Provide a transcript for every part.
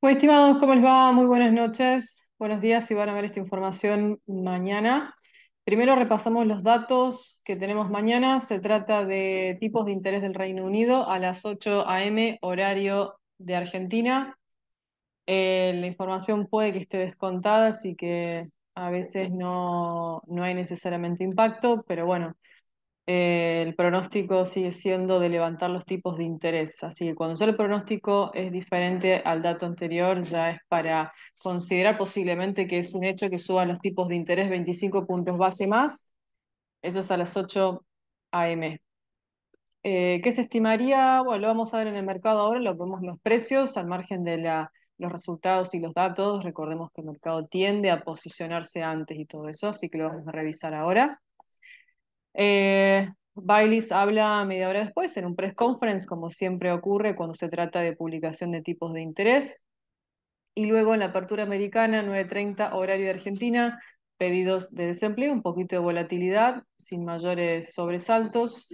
Muy estimados, ¿cómo les va? Muy buenas noches. Buenos días y van a ver esta información mañana. Primero repasamos los datos que tenemos mañana. Se trata de tipos de interés del Reino Unido a las 8 a.m. horario de Argentina. Eh, la información puede que esté descontada, así que a veces no, no hay necesariamente impacto, pero bueno, eh, el pronóstico sigue siendo de levantar los tipos de interés. Así que cuando ya el pronóstico es diferente al dato anterior, ya es para considerar posiblemente que es un hecho que suban los tipos de interés 25 puntos base más. Eso es a las 8 a.m. Eh, ¿Qué se estimaría? Bueno, lo vamos a ver en el mercado ahora, lo vemos los precios al margen de la, los resultados y los datos. Recordemos que el mercado tiende a posicionarse antes y todo eso, así que lo vamos a revisar ahora. Eh, habla media hora después en un press conference, como siempre ocurre cuando se trata de publicación de tipos de interés. Y luego en la apertura americana, 9.30 horario de Argentina, pedidos de desempleo, un poquito de volatilidad, sin mayores sobresaltos.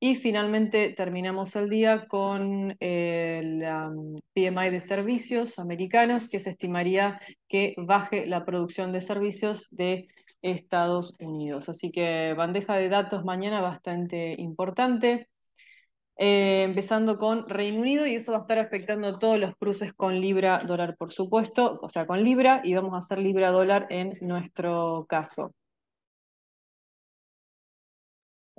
Y finalmente terminamos el día con el eh, mm, PMI de servicios americanos, que se estimaría que baje la producción de servicios de Estados Unidos. Así que bandeja de datos mañana bastante importante. Eh, empezando con Reino Unido y eso va a estar afectando todos los cruces con libra dólar, por supuesto, o sea, con libra y vamos a hacer libra dólar en nuestro caso.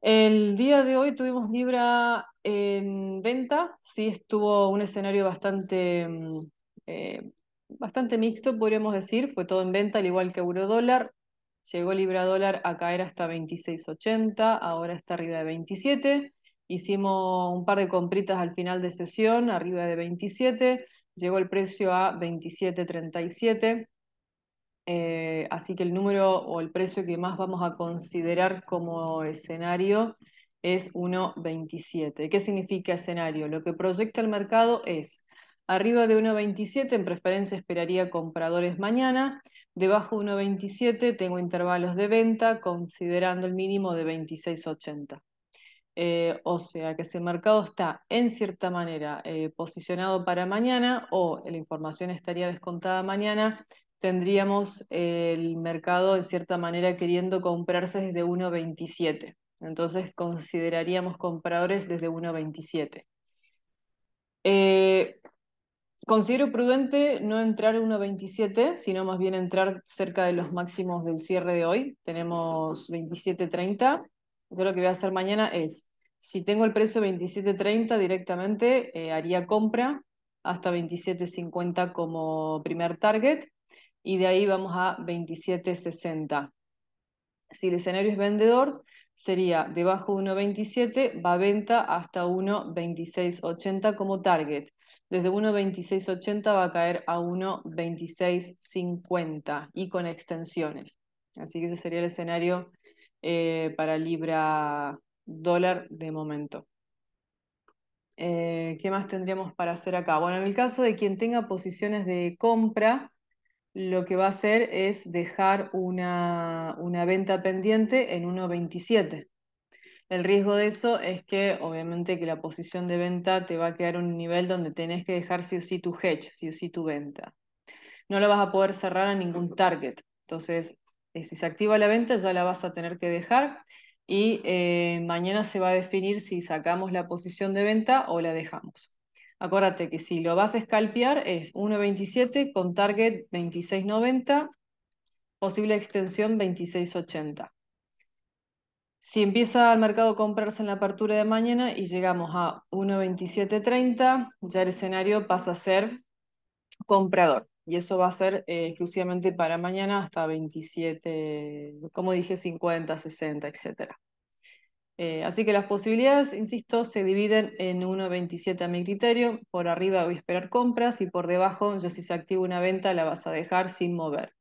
El día de hoy tuvimos libra en venta, sí estuvo un escenario bastante, mm, eh, bastante mixto, podríamos decir, fue todo en venta, al igual que euro dólar. Llegó libra dólar a caer hasta 26.80, ahora está arriba de 27. Hicimos un par de compritas al final de sesión, arriba de 27. Llegó el precio a 27.37. Eh, así que el número o el precio que más vamos a considerar como escenario es 1.27. ¿Qué significa escenario? Lo que proyecta el mercado es Arriba de 1.27 en preferencia esperaría compradores mañana. Debajo de 1.27 tengo intervalos de venta considerando el mínimo de 26.80. Eh, o sea que si el mercado está en cierta manera eh, posicionado para mañana o la información estaría descontada mañana, tendríamos el mercado en cierta manera queriendo comprarse desde 1.27. Entonces consideraríamos compradores desde 1.27. Eh, Considero prudente no entrar 1.27, sino más bien entrar cerca de los máximos del cierre de hoy. Tenemos 27.30. Yo lo que voy a hacer mañana es, si tengo el precio 27.30 directamente, eh, haría compra hasta 27.50 como primer target y de ahí vamos a 27.60. Si el escenario es vendedor, sería debajo de 1.27 va venta hasta 1.2680 como target. Desde 1.2680 va a caer a 1.2650 y con extensiones. Así que ese sería el escenario eh, para libra dólar de momento. Eh, ¿Qué más tendríamos para hacer acá? Bueno, en el caso de quien tenga posiciones de compra, lo que va a hacer es dejar una, venta pendiente en 1.27. El riesgo de eso es que obviamente que la posición de venta te va a quedar un nivel donde tenés que dejar sí o sí tu hedge, si o sí tu venta. No la vas a poder cerrar a ningún target. Entonces, eh, si se activa la venta ya la vas a tener que dejar y eh, mañana se va a definir si sacamos la posición de venta o la dejamos. Acuérdate que si lo vas a escalpear es 1.27 con target 26.90, posible extensión 26.80. Si empieza el mercado a comprarse en la apertura de mañana y llegamos a 1.27.30, ya el escenario pasa a ser comprador. Y eso va a ser eh, exclusivamente para mañana hasta 27, como dije, 50, 60, etcétera. Eh, así que las posibilidades, insisto, se dividen en 1.27 a mi criterio. Por arriba voy a esperar compras y por debajo, ya si se activa una venta, la vas a dejar sin mover.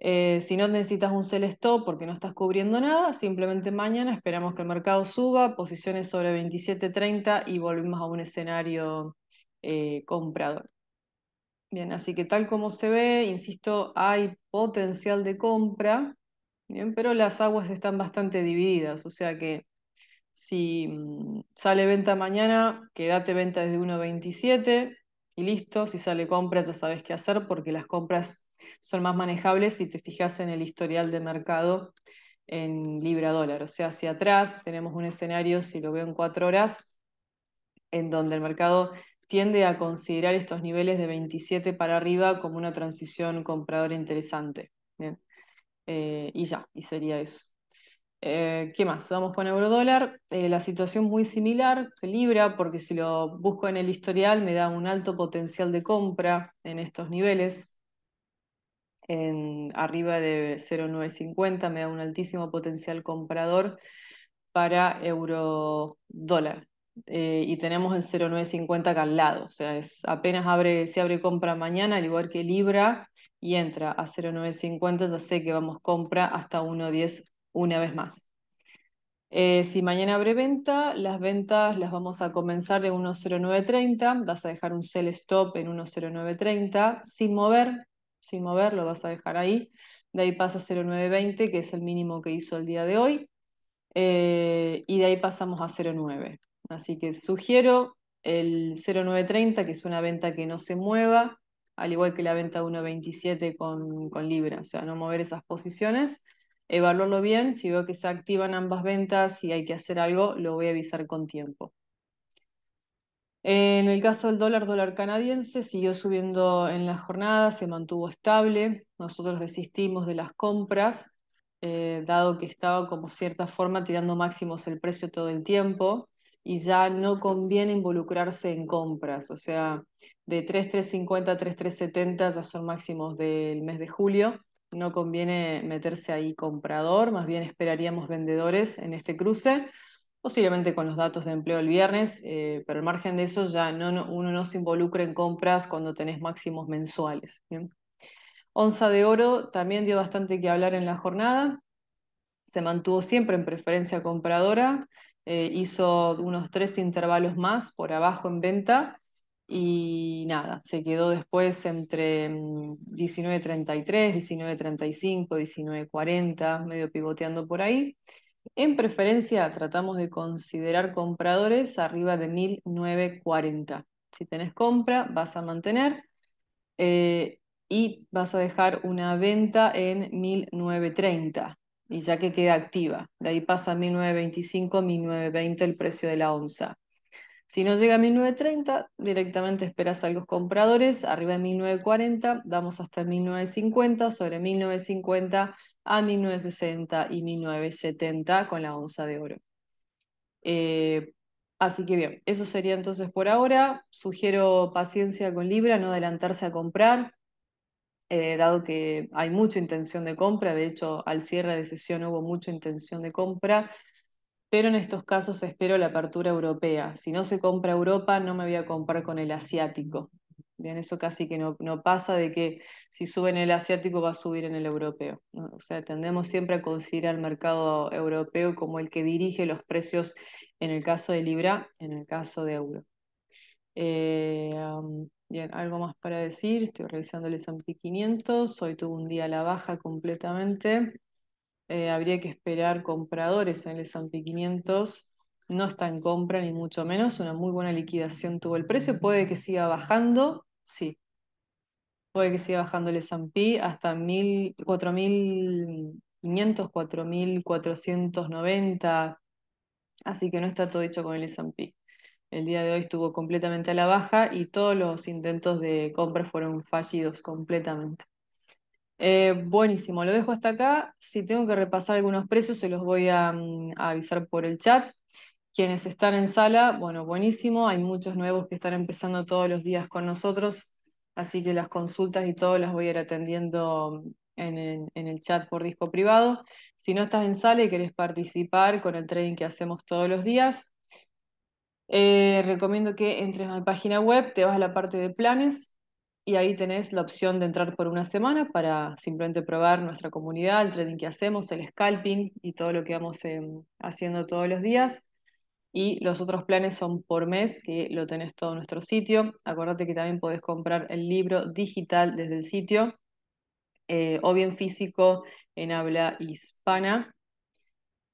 Eh, si no necesitas un sell stop porque no estás cubriendo nada, simplemente mañana esperamos que el mercado suba, posiciones sobre 27.30 y volvemos a un escenario eh, comprador. Bien, así que tal como se ve, insisto, hay potencial de compra Bien, pero las aguas están bastante divididas, o sea que si mm, sale venta mañana, quédate venta desde 1.27 y listo. Si sale compra, ya sabes qué hacer porque las compras son más manejables si te fijas en el historial de mercado en libra dólar. O sea, hacia atrás tenemos un escenario, si lo veo en cuatro horas, en donde el mercado tiende a considerar estos niveles de 27 para arriba como una transición compradora interesante. Bien. Eh, y ya, y sería eso. Eh, ¿Qué más? Vamos con eurodólar. Eh, la situación muy similar Libra, porque si lo busco en el historial me da un alto potencial de compra en estos niveles. En, arriba de 0,950 me da un altísimo potencial comprador para Eurodólar. Eh, y tenemos el 0,950 acá al lado. O sea, apenas se abre compra mañana, al igual que Libra, y entra a 0,950, ya sé que vamos compra hasta 1,10 una vez más. Eh, si mañana abre venta, las ventas las vamos a comenzar de 1,0930, vas a dejar un sell stop en 1,0930, sin mover, sin mover, lo vas a dejar ahí. De ahí pasa 0,920, que es el mínimo que hizo el día de hoy. Eh, y de ahí pasamos a 0,9. Así que sugiero el 0930, que es una venta que no se mueva, al igual que la venta 1.27 con, Libra, o sea, no mover esas posiciones, evaluarlo bien, si veo que se activan ambas ventas y hay que hacer algo, lo voy a avisar con tiempo. En el caso del dólar, dólar canadiense siguió subiendo en la jornada, se mantuvo estable, nosotros desistimos de las compras, eh, dado que estaba como cierta forma tirando máximos el precio todo el tiempo, y ya no conviene involucrarse en compras, o sea, de 3.350 a 3.370 ya son máximos del mes de julio, no conviene meterse ahí comprador, más bien esperaríamos vendedores en este cruce, posiblemente con los datos de empleo el viernes, eh, pero al margen de eso ya no, uno no se involucra en compras cuando tenés máximos mensuales. Onza de oro también dio bastante que hablar en la jornada, se mantuvo siempre en preferencia compradora, eh, hizo unos tres intervalos más por abajo en venta y nada, se quedó después entre 19.33, 19.35, 19.40, medio pivoteando por ahí. En preferencia tratamos de considerar compradores arriba de 1940. Si tenés compra, vas a mantener eh, y vas a dejar una venta en 1930 y ya que queda activa. De ahí pasa a 1925, 1920 el precio de la onza. Si no llega a 1930, directamente esperas a los compradores. Arriba de 1940, damos hasta 1950, sobre 1950 a 1960 y 1970 con la onza de oro. Eh, así que bien, eso sería entonces por ahora. Sugiero paciencia con Libra, no adelantarse a comprar, eh, dado que hay mucha intención de compra, de hecho al cierre de sesión hubo mucha intención de compra, pero en estos casos espero la apertura europea. Si no se compra Europa, no me voy a comprar con el asiático. Bien, eso casi que no, pasa de que si sube en el asiático va a subir en el europeo. O sea, tendemos siempre a considerar el mercado europeo como el que dirige los precios en el caso de Libra, en el caso de euro. Eh, Bien, algo más para decir. Estoy revisando el S&P 500. Hoy tuvo un día a la baja completamente. Eh, habría que esperar compradores en el S&P 500. No está en compra, ni mucho menos. Una muy buena liquidación tuvo el precio. Puede que siga bajando. Sí. Puede que siga bajando el S&P hasta 4.500, 4.490. Así que no está todo hecho con el S&P el día de hoy estuvo completamente a la baja y todos los intentos de compra fueron fallidos completamente. Eh, buenísimo, lo dejo hasta acá. Si tengo que repasar algunos precios, se los voy mm, a, avisar por el chat. Quienes están en sala, bueno, buenísimo. Hay muchos nuevos que están empezando todos los días con nosotros, así que las consultas y todo las voy a ir atendiendo en el, en, el chat por disco privado. Si no estás en sala y querés participar con el trading que hacemos todos los días, eh, recomiendo que entres a la página web, te vas a la parte de planes y ahí tenés la opción de entrar por una semana para simplemente probar nuestra comunidad, el trading que hacemos, el scalping y todo lo que vamos em, haciendo todos los días. Y los otros planes son por mes, que lo tenés todo en nuestro sitio. Acordate que también podés comprar el libro digital desde el sitio eh, o bien físico en habla hispana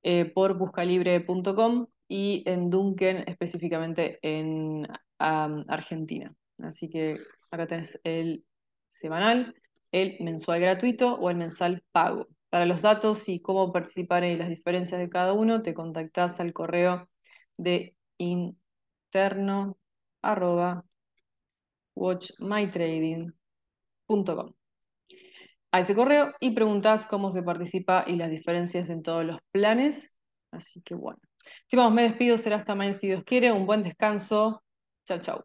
eh, por buscalibre.com y en Duncan, específicamente en Argentina. Así que acá tenés el semanal, el mensual gratuito o el mensal pago. Para los datos y cómo participar y las diferencias de cada uno, te contactás al correo de interno A ese correo y preguntás cómo se participa y las diferencias en todos los planes. Así que bueno. Estimados, me despido, será hasta mañana si Dios quiere. Un buen descanso. Chau, chau.